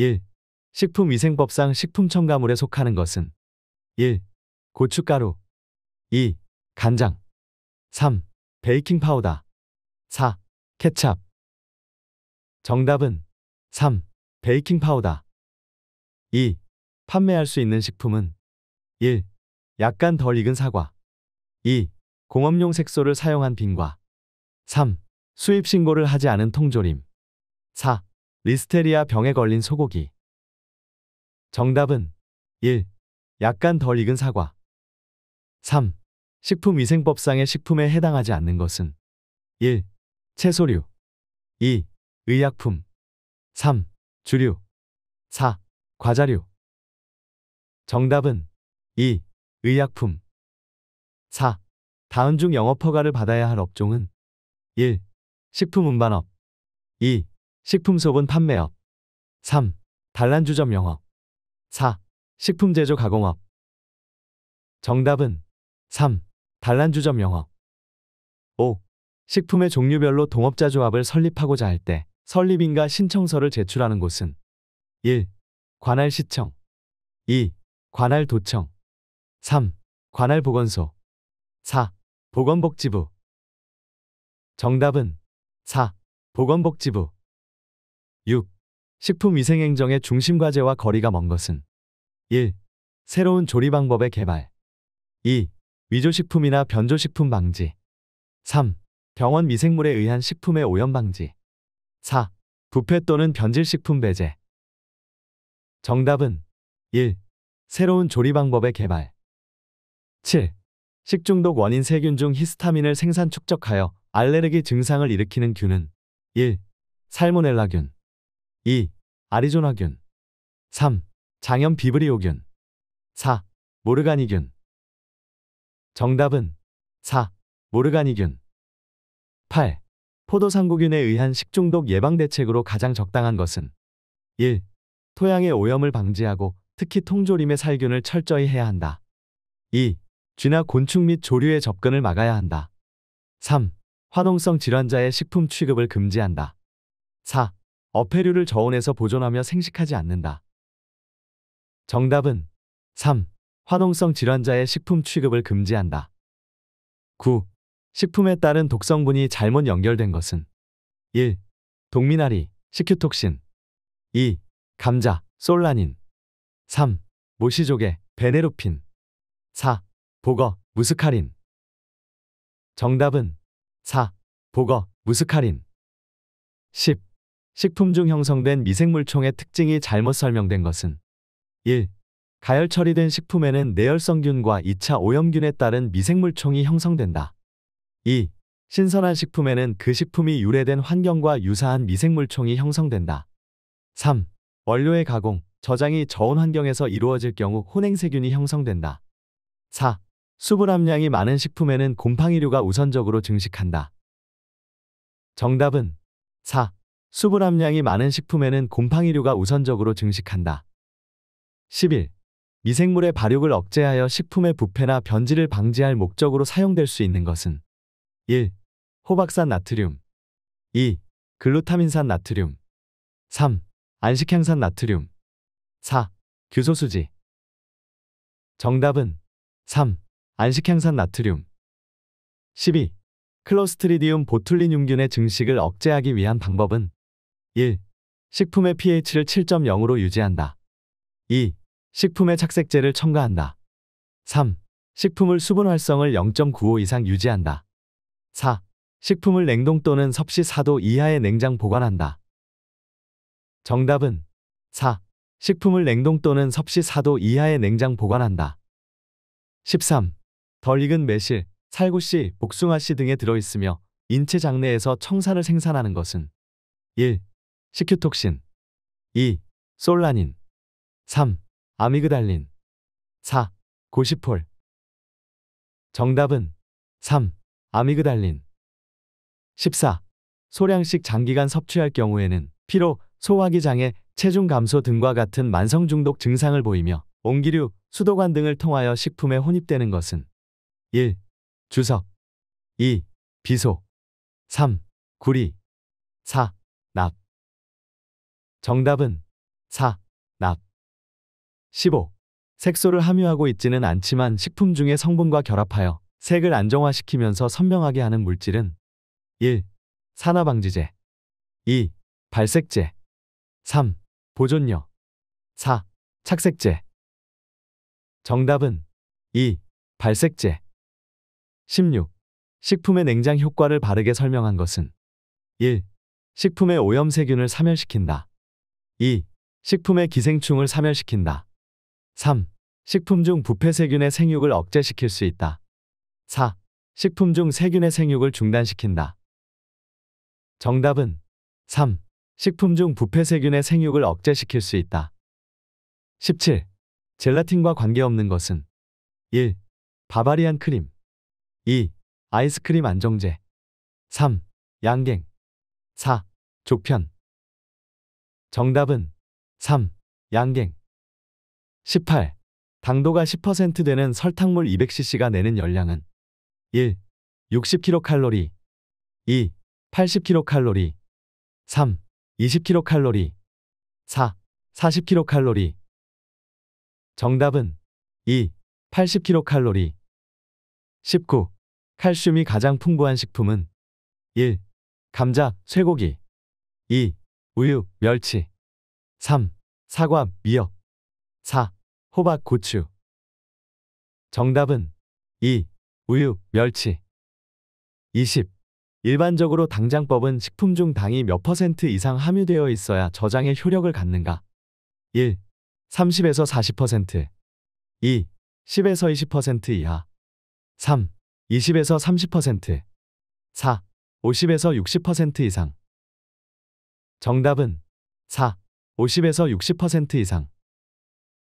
1. 식품위생법상 식품첨가물에 속하는 것은 1. 고춧가루 2. 간장 3. 베이킹 파우더 4. 케찹 정답은 3. 베이킹 파우더 2. 판매할 수 있는 식품은 1. 약간 덜 익은 사과 2. 공업용 색소를 사용한 빈과 3. 수입 신고를 하지 않은 통조림 4. 리스테리아 병에 걸린 소고기. 정답은 1. 약간 덜 익은 사과. 3. 식품위생법상의 식품에 해당하지 않는 것은 1. 채소류 2. 의약품 3. 주류 4. 과자류 정답은 2. 의약품 4. 다음 중 영업 허가를 받아야 할 업종은 1. 식품운반업 2. 식품소분 판매업 3. 단란주점 영업 4. 식품 제조 가공업 정답은 3. 단란주점 영업 5. 식품의 종류별로 동업자 조합을 설립하고자 할 때 설립인가 신청서를 제출하는 곳은 1. 관할시청 2. 관할도청 3. 관할보건소 4. 보건복지부 정답은 4. 보건복지부 6. 식품위생행정의 중심과제와 거리가 먼 것은 1. 새로운 조리 방법의 개발 2. 위조식품이나 변조식품 방지 3. 병원 미생물에 의한 식품의 오염 방지 4. 부패 또는 변질식품 배제 정답은 1. 새로운 조리 방법의 개발 7. 식중독 원인 세균 중 히스타민을 생산 축적하여 알레르기 증상을 일으키는 균은 1. 살모넬라균 2. 아리조나균 3. 장염 비브리오균 4. 모르가니균 정답은 4. 모르가니균 8. 포도상구균에 의한 식중독 예방 대책으로 가장 적당한 것은 1. 토양의 오염을 방지하고 특히 통조림의 살균을 철저히 해야 한다. 2. 쥐나 곤충 및 조류의 접근을 막아야 한다. 3. 화동성 질환자의 식품 취급을 금지한다. 4. 어패류를 저온에서 보존하며 생식하지 않는다. 정답은 3. 화농성 질환자의 식품 취급을 금지한다. 9. 식품에 따른 독성분이 잘못 연결된 것은 1. 동미나리, 시큐톡신 2. 감자, 솔라닌 3. 모시조개, 베네로핀 4. 보거, 무스카린 정답은 4. 보거, 무스카린 10. 식품 중 형성된 미생물총의 특징이 잘못 설명된 것은 1. 가열 처리된 식품에는 내열성균과 2차 오염균에 따른 미생물총이 형성된다. 2. 신선한 식품에는 그 식품이 유래된 환경과 유사한 미생물총이 형성된다. 3. 원료의 가공, 저장이 저온 환경에서 이루어질 경우 혼행세균이 형성된다. 4. 수분 함량이 많은 식품에는 곰팡이류가 우선적으로 증식한다. 정답은 4. 수분 함량이 많은 식품에는 곰팡이류가 우선적으로 증식한다. 11. 미생물의 발육을 억제하여 식품의 부패나 변질을 방지할 목적으로 사용될 수 있는 것은 1. 호박산 나트륨 2. 글루타민산 나트륨 3. 안식향산 나트륨 4. 규소수지 정답은 3. 안식향산 나트륨 12. 클로스트리디움 보툴린융균의 증식을 억제하기 위한 방법은 1. 식품의 pH를 7.0으로 유지한다. 2. 식품의 착색제를 첨가한다. 3. 식품을 수분 활성을 0.95 이상 유지한다. 4. 식품을 냉동 또는 섭씨 4도 이하의 냉장 보관한다. 정답은 4. 식품을 냉동 또는 섭씨 4도 이하의 냉장 보관한다. 13. 덜 익은 매실, 살구씨, 복숭아씨 등에 들어있으며 인체 장내에서 청산을 생산하는 것은 1. 식큐톡신 2. 솔라닌 3. 아미그달린 4. 고시폴 정답은 3. 아미그달린 14. 소량씩 장기간 섭취할 경우에는 피로, 소화기 장애, 체중 감소 등과 같은 만성 중독 증상을 보이며 온기류 수도관 등을 통하여 식품에 혼입되는 것은 1. 주석 2. 비소 3. 구리 4. 납 정답은 4. 납. 15. 색소를 함유하고 있지는 않지만 식품 중의 성분과 결합하여 색을 안정화시키면서 선명하게 하는 물질은 1. 산화방지제 2. 발색제 3. 보존료 4. 착색제 정답은 2. 발색제 16. 식품의 냉장 효과를 바르게 설명한 것은 1. 식품의 오염 세균을 사멸시킨다. 2. 식품의 기생충을 사멸시킨다. 3. 식품 중 부패 세균의 생육을 억제시킬 수 있다. 4. 식품 중 세균의 생육을 중단시킨다. 정답은 3. 식품 중 부패 세균의 생육을 억제시킬 수 있다. 17. 젤라틴과 관계없는 것은 1. 바바리안 크림 2. 아이스크림 안정제 3. 양갱 4. 조편 정답은 3. 양갱 18. 당도가 10% 되는 설탕물 200cc가 내는 열량은 1. 60kcal 2. 80kcal 3. 20kcal 4. 40kcal 정답은 2. 80kcal 19. 칼슘이 가장 풍부한 식품은 1. 감자, 쇠고기 2. 우유, 멸치 3. 사과, 미역 4. 호박, 고추 정답은 2. 우유, 멸치 20. 일반적으로 당장법은 식품 중 당이 몇 퍼센트 이상 함유되어 있어야 저장의 효력을 갖는가? 1. 30에서 40% 2. 10에서 20% 이하 3. 20에서 30% 4. 50에서 60% 이상 정답은 4. 50에서 60% 이상